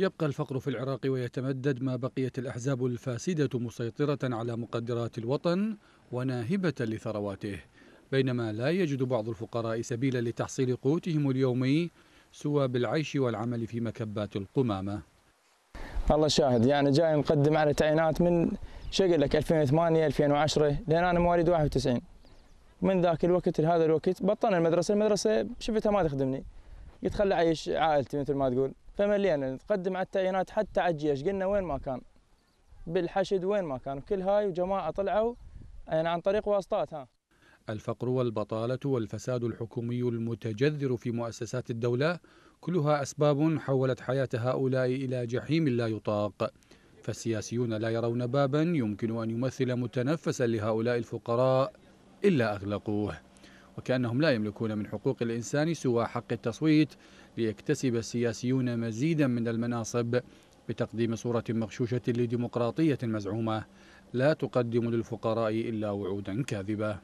يبقى الفقر في العراق ويتمدد ما بقيت الأحزاب الفاسدة مسيطرة على مقدرات الوطن وناهبة لثرواته بينما لا يجد بعض الفقراء سبيلا لتحصيل قوتهم اليومي سوى بالعيش والعمل في مكبات القمامة الله شاهد يعني جاي مقدم على تعيينات من لك 2008 2010 لان انا مواليد 91 من ذاك الوقت لهذا الوقت بطلنا المدرسه المدرسه شفتها ما تخدمني قلت خلي اعيش عائلتي مثل ما تقول فملينا نتقدم على التعيينات حتى على الجيش قلنا وين ما كان بالحشد وين ما كان كل هاي وجماعه طلعوا يعني عن طريق واسطات ها الفقر والبطالة والفساد الحكومي المتجذر في مؤسسات الدولة كلها أسباب حولت حياة هؤلاء إلى جحيم لا يطاق فالسياسيون لا يرون بابا يمكن أن يمثل متنفسا لهؤلاء الفقراء إلا أغلقوه وكأنهم لا يملكون من حقوق الإنسان سوى حق التصويت ليكتسب السياسيون مزيدا من المناصب بتقديم صورة مغشوشة لديمقراطية مزعومة لا تقدم للفقراء إلا وعودا كاذبة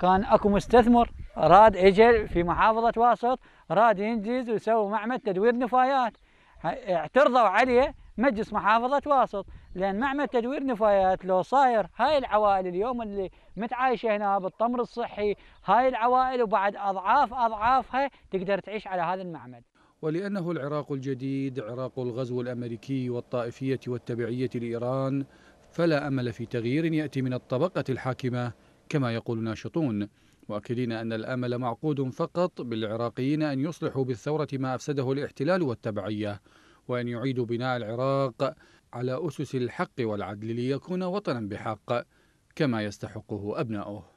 كان اكو مستثمر راد اجى في محافظه واسط راد ينجز ويسوي معمل تدوير نفايات اعترضوا عليه مجلس محافظة واسط لأن معمل تدوير نفايات لو صاير هاي العوائل اليوم اللي متعايشة هنا بالطمر الصحي هاي العوائل وبعد أضعاف أضعافها تقدر تعيش على هذا المعمل ولأنه العراق الجديد عراق الغزو الأمريكي والطائفية والتبعية لإيران فلا أمل في تغيير يأتي من الطبقة الحاكمة كما يقول ناشطون مؤكدين أن الأمل معقود فقط بالعراقيين أن يصلحوا بالثورة ما أفسده الاحتلال والتبعية وأن يعيدوا بناء العراق على أسس الحق والعدل ليكون وطنا بحق كما يستحقه أبناؤه